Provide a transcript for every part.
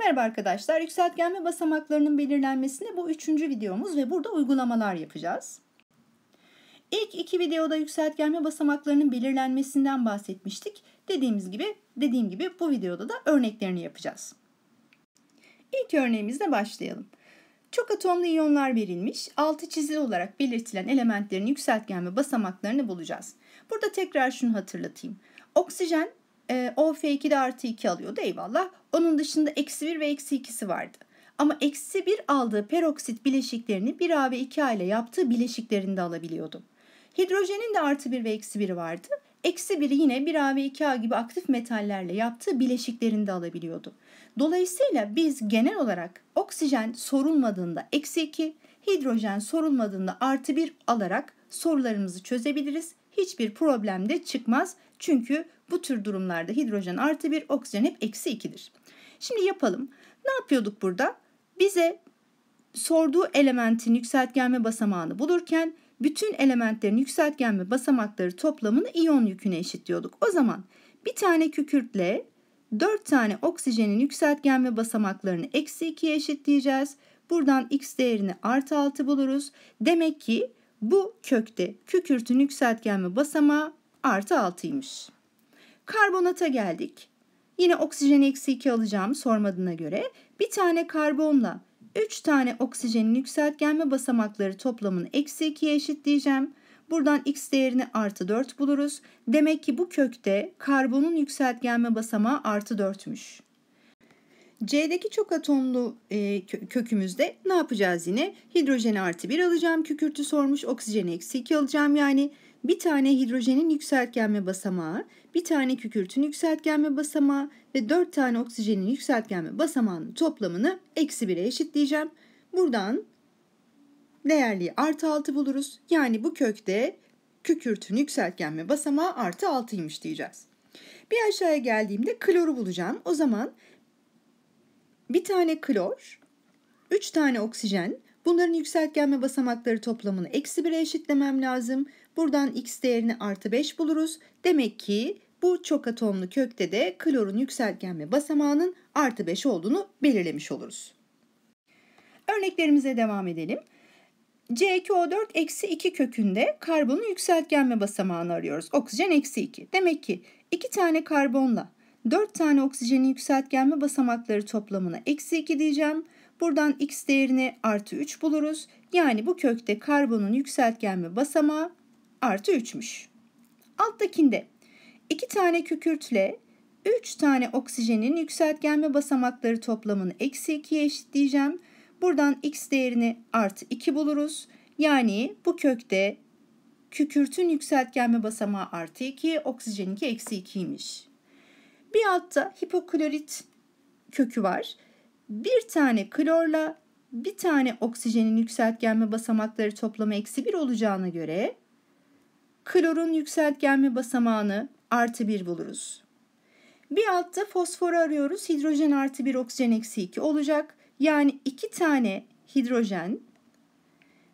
Merhaba arkadaşlar, yükseltgenme basamaklarının belirlenmesini bu üçüncü videomuz ve burada uygulamalar yapacağız. İlk iki videoda yükseltgenme basamaklarının belirlenmesinden bahsetmiştik. Dediğimiz gibi, dediğim gibi bu videoda da örneklerini yapacağız. İlk örneğimizle başlayalım. Çok atomlu iyonlar verilmiş, altı çizili olarak belirtilen elementlerin yükseltgenme basamaklarını bulacağız. Burada tekrar şunu hatırlatayım. Oksijen e, 2 2de artı 2 alıyordu eyvallah. Onun dışında eksi 1 ve eksi 2'si vardı. Ama eksi 1 aldığı peroksit bileşiklerini 1A ve 2A ile yaptığı bileşiklerinde alabiliyordu. Hidrojenin de artı 1 ve eksi 1'i vardı. Eksi 1'i yine 1A ve 2A gibi aktif metallerle yaptığı bileşiklerinde alabiliyordu. Dolayısıyla biz genel olarak oksijen sorulmadığında eksi 2, hidrojen sorulmadığında artı 1 alarak sorularımızı çözebiliriz. Hiçbir problem de çıkmaz çünkü bu tür durumlarda hidrojen artı 1, oksijen hep eksi 2'dir. Şimdi yapalım. Ne yapıyorduk burada? Bize sorduğu elementin yükseltgenme basamağını bulurken bütün elementlerin yükseltgenme basamakları toplamını iyon yüküne eşitliyorduk. O zaman bir tane kükürtle 4 tane oksijenin yükseltgenme basamaklarını eksi 2'ye eşitleyeceğiz. Buradan x değerini artı 6 buluruz. Demek ki bu kökte kükürtün yükseltgenme basamağı artı 6'ymış. Karbonata geldik. Yine oksijeni eksi 2 alacağım sormadığına göre bir tane karbonla 3 tane oksijenin yükseltgenme basamakları toplamını eksi 2'ye diyeceğim. Buradan x değerini artı 4 buluruz. Demek ki bu kökte karbonun yükseltgenme basamağı artı 4'müş. C'deki çok atomlu e, kökümüzde ne yapacağız yine? Hidrojeni artı 1 alacağım. Kükürtü sormuş. Oksijeni eksi 2 alacağım. Yani bir tane hidrojenin yükseltgenme basamağı, bir tane kükürtün yükseltgenme basamağı ve dört tane oksijenin yükseltgenme basamağının toplamını eksi 1'e eşitleyeceğim. Buradan değerli artı 6 buluruz. Yani bu kökte kükürtün yükseltgenme basamağı artı 6'ymış diyeceğiz. Bir aşağıya geldiğimde kloru bulacağım. O zaman bir tane klor, üç tane oksijen, bunların yükseltgenme basamakları toplamını eksi 1'e eşitlemem lazım. Buradan x değerini artı 5 buluruz. Demek ki bu çok atomlu kökte de klorun yükseltgenme basamağının artı 5 olduğunu belirlemiş oluruz. Örneklerimize devam edelim. c 4 eksi 2 kökünde karbonun yükseltgenme basamağını arıyoruz. Oksijen eksi 2. Demek ki 2 tane karbonla 4 tane oksijenin yükseltgenme basamakları toplamına eksi 2 diyeceğim. Buradan x değerini artı 3 buluruz. Yani bu kökte karbonun yükseltgenme basamağı artı 3'müş. Alttakinde 2 tane kükürtle 3 tane oksijenin yükseltgenme basamakları toplamını eksi 2'ye eşitleyeceğim. Buradan x değerini artı 2 buluruz. Yani bu kökte kükürtün yükseltgenme basamağı artı 2, oksijeninki eksi 2'ymiş. Bir altta hipoklorit kökü var. Bir tane klorla bir tane oksijenin yükseltgenme basamakları toplamı eksi 1 olacağına göre klorun yükseltgenme basamağını artı 1 buluruz. Bir altta fosforu arıyoruz. Hidrojen artı 1 oksijen eksi 2 olacak. Yani 2 tane hidrojen,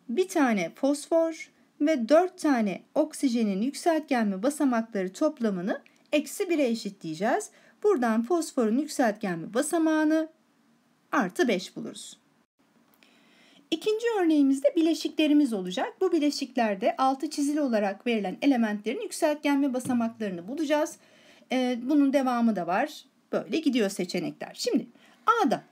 bir tane fosfor ve 4 tane oksijenin yükseltgenme basamakları toplamını eksi 1'e eşitleyeceğiz. Buradan fosforun yükseltgenme basamağını artı 5 buluruz. İkinci örneğimizde bileşiklerimiz olacak. Bu bileşiklerde altı çizili olarak verilen elementlerin yükseltgenme basamaklarını bulacağız. Ee, bunun devamı da var. Böyle gidiyor seçenekler. Şimdi A'da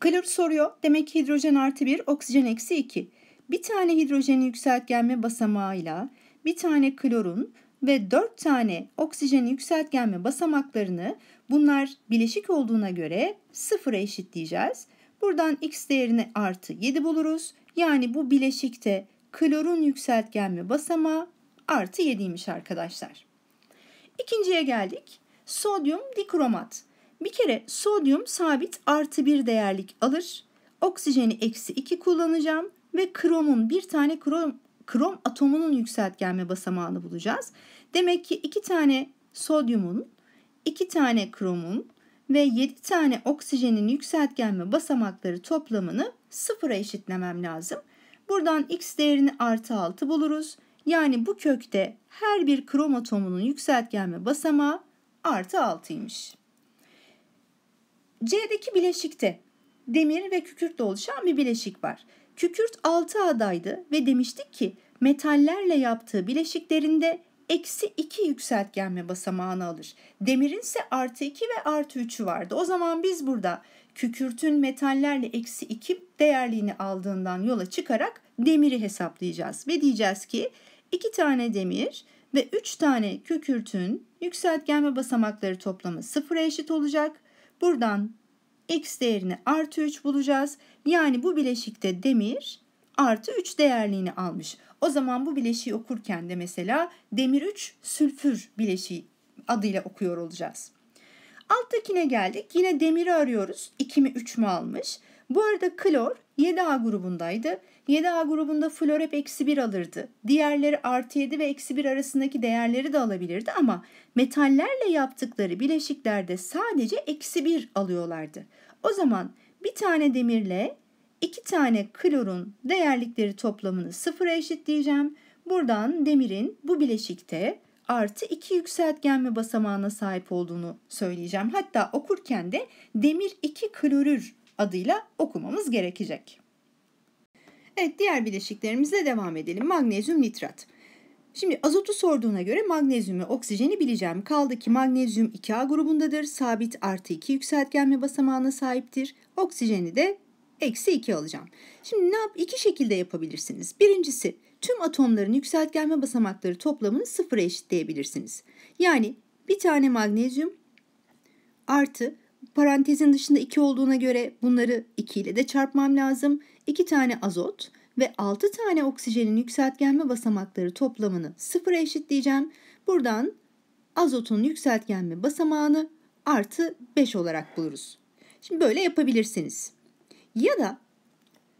klor soruyor. Demek ki hidrojen artı 1, oksijen eksi 2. Bir tane hidrojenin yükseltgenme basamağıyla bir tane klorun ve 4 tane oksijenin yükseltgenme basamaklarını bunlar bileşik olduğuna göre sıfıra eşitleyeceğiz. Buradan x değerini artı 7 buluruz. Yani bu bileşikte klorun yükseltgenme basamağı artı 7'ymiş arkadaşlar. İkinciye geldik. Sodyum dikromat. Bir kere sodyum sabit artı bir değerlik alır. Oksijeni eksi 2 kullanacağım ve kromun bir tane krom, krom atomunun yükseltgenme basamağını bulacağız. Demek ki iki tane sodyumun, iki tane kromun, ve 7 tane oksijenin yükseltgenme basamakları toplamını sıfıra eşitlemem lazım. Buradan x değerini artı 6 buluruz. Yani bu kökte her bir krom atomunun yükseltgenme basamağı artı 6'ymış. C'deki bileşikte demir ve kükürtle oluşan bir bileşik var. Kükürt 6 adaydı ve demiştik ki metallerle yaptığı bileşiklerinde eksi 2 yükseltgenme basamağını alır. Demirin ise artı 2 ve artı 3'ü vardı. O zaman biz burada kükürtün metallerle eksi 2 değerliğini aldığından yola çıkarak demiri hesaplayacağız. Ve diyeceğiz ki 2 tane demir ve 3 tane kükürtün yükseltgenme basamakları toplamı 0'a eşit olacak. Buradan x değerini artı 3 bulacağız. Yani bu bileşikte demir artı 3 değerliğini almış. O zaman bu bileşiği okurken de mesela demir 3 sülfür bileşiği adıyla okuyor olacağız. Alttakine geldik. Yine demiri arıyoruz. 2 mi 3 mü almış. Bu arada klor 7A grubundaydı. 7A grubunda flor hep eksi 1 alırdı. Diğerleri artı 7 ve eksi 1 arasındaki değerleri de alabilirdi ama metallerle yaptıkları bileşiklerde sadece eksi 1 alıyorlardı. O zaman bir tane demirle iki tane klorun değerlikleri toplamını sıfıra eşitleyeceğim. Buradan demirin bu bileşikte artı iki yükseltgenme basamağına sahip olduğunu söyleyeceğim. Hatta okurken de demir 2 klorür adıyla okumamız gerekecek. Evet diğer bileşiklerimize devam edelim. Magnezyum nitrat. Şimdi azotu sorduğuna göre magnezyumu oksijeni bileceğim. Kaldı ki magnezyum 2A grubundadır. Sabit artı 2 yükseltgenme basamağına sahiptir. Oksijeni de Eksi 2 alacağım. Şimdi ne yap? İki şekilde yapabilirsiniz. Birincisi tüm atomların yükseltgenme basamakları toplamını sıfıra eşitleyebilirsiniz. Yani bir tane magnezyum artı parantezin dışında 2 olduğuna göre bunları 2 ile de çarpmam lazım. 2 tane azot ve 6 tane oksijenin yükseltgenme basamakları toplamını sıfıra eşitleyeceğim. Buradan azotun yükseltgenme basamağını artı 5 olarak buluruz. Şimdi böyle yapabilirsiniz. Ya da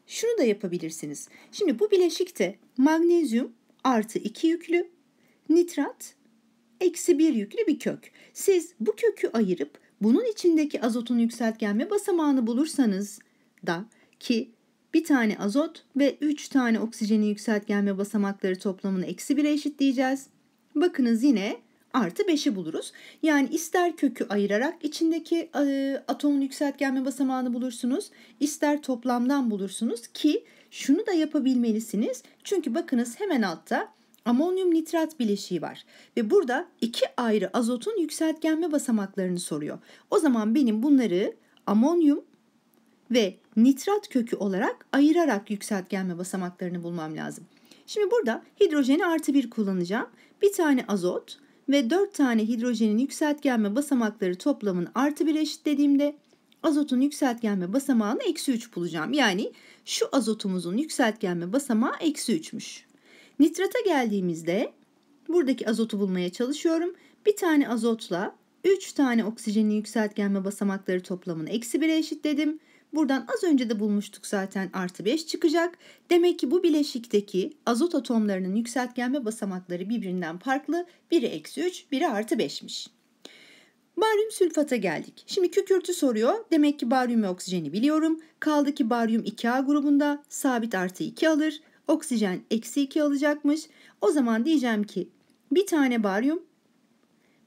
şunu da yapabilirsiniz. Şimdi bu bileşikte magnezyum artı 2 yüklü, nitrat eksi 1 yüklü bir kök. Siz bu kökü ayırıp bunun içindeki azotun yükseltgenme basamağını bulursanız da ki bir tane azot ve 3 tane oksijenin yükseltgenme basamakları toplamını eksi 1'e eşitleyeceğiz. Bakınız yine artı 5'i buluruz. Yani ister kökü ayırarak içindeki e, atomun yükseltgenme basamağını bulursunuz, ister toplamdan bulursunuz ki şunu da yapabilmelisiniz. Çünkü bakınız hemen altta amonyum nitrat bileşiği var ve burada iki ayrı azotun yükseltgenme basamaklarını soruyor. O zaman benim bunları amonyum ve nitrat kökü olarak ayırarak yükseltgenme basamaklarını bulmam lazım. Şimdi burada hidrojeni artı bir kullanacağım. Bir tane azot, ve 4 tane hidrojenin yükseltgenme basamakları toplamın artı 1 eşitlediğimde azotun yükseltgenme basamağını eksi 3 bulacağım. Yani şu azotumuzun yükseltgenme basamağı eksi 3'müş. Nitrata geldiğimizde buradaki azotu bulmaya çalışıyorum. Bir tane azotla 3 tane oksijenin yükseltgenme basamakları toplamını eksi 1'e eşitledim. Buradan az önce de bulmuştuk zaten artı 5 çıkacak. Demek ki bu bileşikteki azot atomlarının yükseltgenme basamakları birbirinden farklı. Biri eksi 3, biri artı 5'miş. Baryum sülfata geldik. Şimdi kükürtü soruyor. Demek ki baryum ve oksijeni biliyorum. Kaldı ki baryum 2A grubunda sabit artı 2 alır. Oksijen eksi 2 alacakmış. O zaman diyeceğim ki bir tane baryum,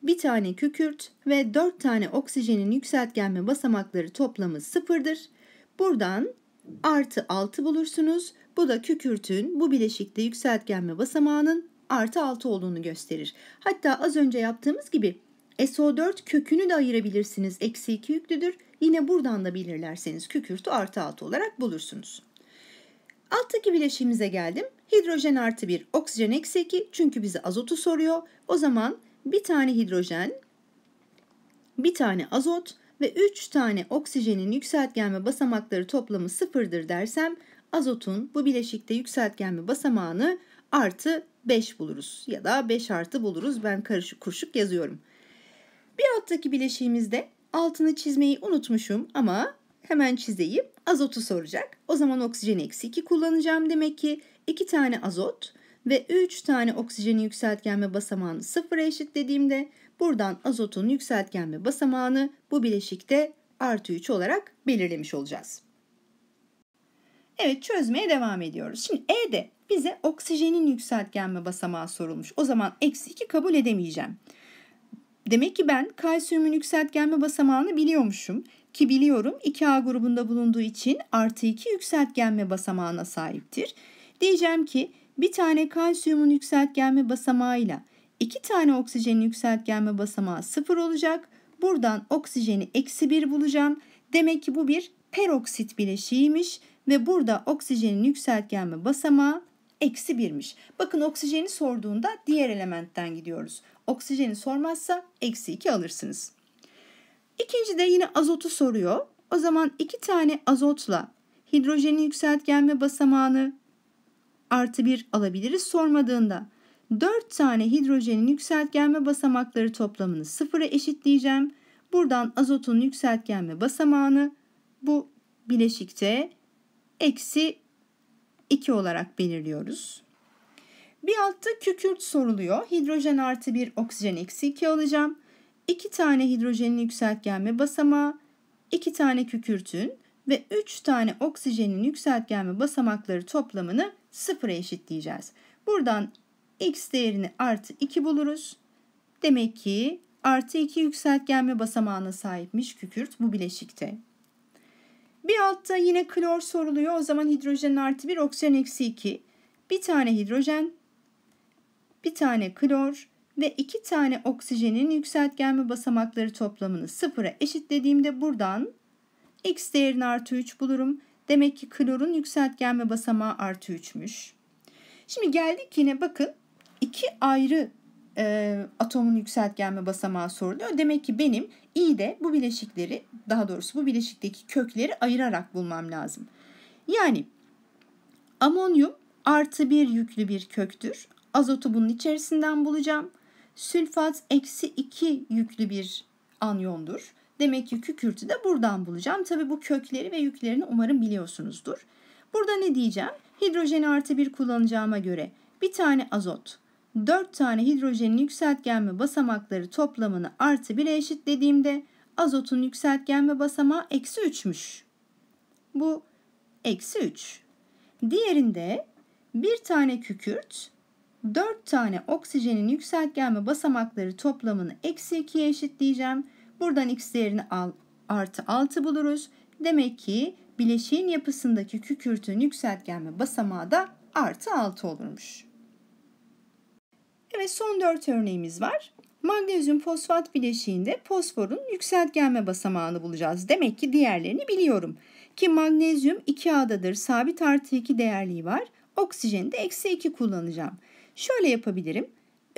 bir tane kükürt ve 4 tane oksijenin yükseltgenme basamakları toplamı sıfırdır. Buradan artı 6 bulursunuz. Bu da kükürtün bu bileşikte yükseltgenme basamağının artı 6 olduğunu gösterir. Hatta az önce yaptığımız gibi SO4 kökünü de ayırabilirsiniz. Eksi 2 yüklüdür. Yine buradan da belirlerseniz kükürtü artı 6 olarak bulursunuz. Alttaki bileşiğimize geldim. Hidrojen artı 1, oksijen eksi 2 çünkü bize azotu soruyor. O zaman bir tane hidrojen, bir tane azot, ve 3 tane oksijenin yükseltgenme basamakları toplamı sıfırdır dersem azotun bu bileşikte yükseltgenme basamağını artı 5 buluruz ya da 5 artı buluruz ben karışık kurşuk yazıyorum. Bir alttaki bileşiğimizde altını çizmeyi unutmuşum ama hemen çizeyim azotu soracak. O zaman oksijen eksi 2 kullanacağım demek ki 2 tane azot ve 3 tane oksijenin yükseltgenme basamağını sıfıra eşit dediğimde. Buradan azotun yükseltgenme basamağını bu bileşikte artı 3 olarak belirlemiş olacağız. Evet çözmeye devam ediyoruz. Şimdi E'de bize oksijenin yükseltgenme basamağı sorulmuş. O zaman eksi 2 kabul edemeyeceğim. Demek ki ben kalsiyumun yükseltgenme basamağını biliyormuşum. Ki biliyorum 2A grubunda bulunduğu için artı 2 yükseltgenme basamağına sahiptir. Diyeceğim ki bir tane kalsiyumun yükseltgenme basamağıyla ile 2 tane oksijenin yükseltgenme basamağı 0 olacak. Buradan oksijeni eksi 1 bulacağım. Demek ki bu bir peroksit bileşiğiymiş ve burada oksijenin yükseltgenme basamağı eksi 1'miş. Bakın oksijeni sorduğunda diğer elementten gidiyoruz. Oksijeni sormazsa eksi 2 alırsınız. İkinci de yine azotu soruyor. O zaman iki tane azotla hidrojenin yükseltgenme basamağını artı 1 alabiliriz sormadığında. 4 tane hidrojenin yükseltgenme basamakları toplamını sıfıra eşitleyeceğim. Buradan azotun yükseltgenme basamağını bu bileşikte eksi 2 olarak belirliyoruz. Bir altta kükürt soruluyor. Hidrojen artı 1, oksijen eksi 2 alacağım. 2 tane hidrojenin yükseltgenme basamağı, 2 tane kükürtün ve 3 tane oksijenin yükseltgenme basamakları toplamını sıfıra eşitleyeceğiz. Buradan x değerini artı 2 buluruz. Demek ki artı 2 yükseltgenme basamağına sahipmiş kükürt bu bileşikte. Bir altta yine klor soruluyor. O zaman hidrojen artı 1, oksijen eksi 2. Bir tane hidrojen, bir tane klor ve iki tane oksijenin yükseltgenme basamakları toplamını sıfıra eşitlediğimde buradan x değerini artı 3 bulurum. Demek ki klorun yükseltgenme basamağı artı 3'müş. Şimdi geldik yine bakın iki ayrı e, atomun yükseltgenme basamağı soruluyor. Demek ki benim iyi de bu bileşikleri daha doğrusu bu bileşikteki kökleri ayırarak bulmam lazım. Yani amonyum artı bir yüklü bir köktür. Azotu bunun içerisinden bulacağım. Sülfat eksi iki yüklü bir anyondur. Demek ki kükürtü de buradan bulacağım. Tabi bu kökleri ve yüklerini umarım biliyorsunuzdur. Burada ne diyeceğim? Hidrojeni artı bir kullanacağıma göre bir tane azot, 4 tane hidrojenin yükseltgenme basamakları toplamını artı 1'e eşitlediğimde azotun yükseltgenme basamağı eksi 3'müş. Bu eksi 3. Diğerinde bir tane kükürt 4 tane oksijenin yükseltgenme basamakları toplamını eksi 2'ye eşitleyeceğim. Buradan x değerini al, artı 6 buluruz. Demek ki bileşiğin yapısındaki kükürtün yükseltgenme basamağı da artı 6 olurmuş. Evet son dört örneğimiz var. Magnezyum fosfat bileşiğinde fosforun yükseltgenme basamağını bulacağız. Demek ki diğerlerini biliyorum. Ki magnezyum 2A'dadır. Sabit artı 2 değerliği var. Oksijeni de eksi 2 kullanacağım. Şöyle yapabilirim.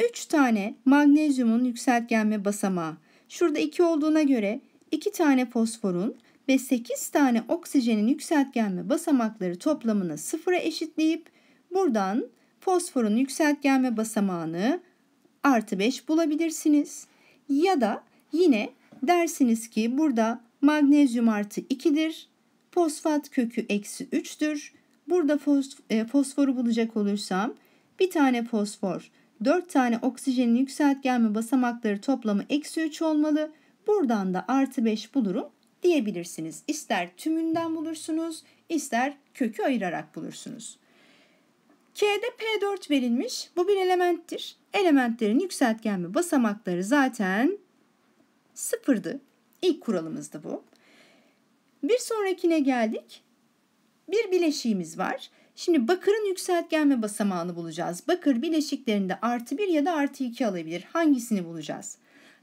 3 tane magnezyumun yükseltgenme basamağı. Şurada 2 olduğuna göre 2 tane fosforun ve 8 tane oksijenin yükseltgenme basamakları toplamını sıfıra eşitleyip buradan fosforun yükseltgenme basamağını artı 5 bulabilirsiniz. Ya da yine dersiniz ki burada magnezyum artı 2'dir. Fosfat kökü eksi 3'tür. Burada e, fosforu bulacak olursam bir tane fosfor, 4 tane oksijenin yükseltgenme basamakları toplamı eksi 3 olmalı. Buradan da artı 5 bulurum diyebilirsiniz. İster tümünden bulursunuz, ister kökü ayırarak bulursunuz. K'de P4 verilmiş. Bu bir elementtir. Elementlerin yükseltgen ve basamakları zaten sıfırdı. İlk kuralımızdı bu. Bir sonrakine geldik. Bir bileşiğimiz var. Şimdi bakırın yükseltgen ve basamağını bulacağız. Bakır bileşiklerinde artı 1 ya da artı 2 alabilir. Hangisini bulacağız?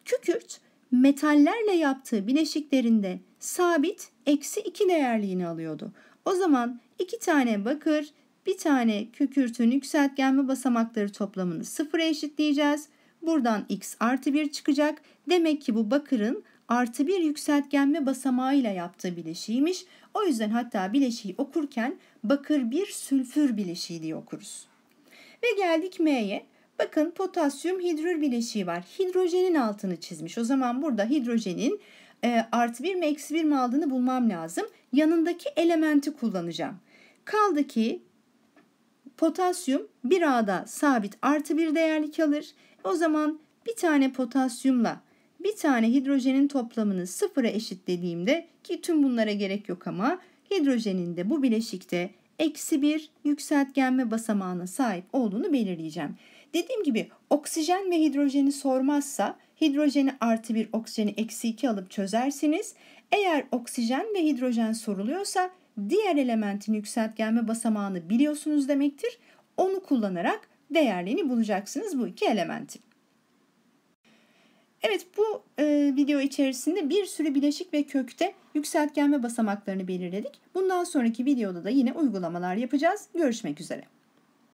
Kükürt metallerle yaptığı bileşiklerinde sabit eksi 2 değerliğini alıyordu. O zaman 2 tane bakır, bir tane kükürtün yükseltgenme basamakları toplamını sıfıra eşitleyeceğiz. Buradan x artı 1 çıkacak. Demek ki bu bakırın artı bir yükseltgenme basamağıyla yaptığı bileşiymiş. O yüzden hatta bileşiği okurken bakır bir sülfür bileşiği diye okuruz. Ve geldik M'ye. Bakın potasyum hidrür bileşiği var. Hidrojenin altını çizmiş. O zaman burada hidrojenin e, artı bir mi eksi bir mi aldığını bulmam lazım. Yanındaki elementi kullanacağım. Kaldı ki Potasyum bir A'da sabit artı bir değerlik alır. O zaman bir tane potasyumla bir tane hidrojenin toplamını sıfıra eşitlediğimde ki tüm bunlara gerek yok ama hidrojenin de bu bileşikte eksi bir yükseltgenme basamağına sahip olduğunu belirleyeceğim. Dediğim gibi oksijen ve hidrojeni sormazsa hidrojeni artı bir oksijeni eksi iki alıp çözersiniz. Eğer oksijen ve hidrojen soruluyorsa diğer elementin yükseltgenme basamağını biliyorsunuz demektir. Onu kullanarak değerlerini bulacaksınız bu iki elementin. Evet bu e, video içerisinde bir sürü bileşik ve kökte yükseltgenme basamaklarını belirledik. Bundan sonraki videoda da yine uygulamalar yapacağız. Görüşmek üzere.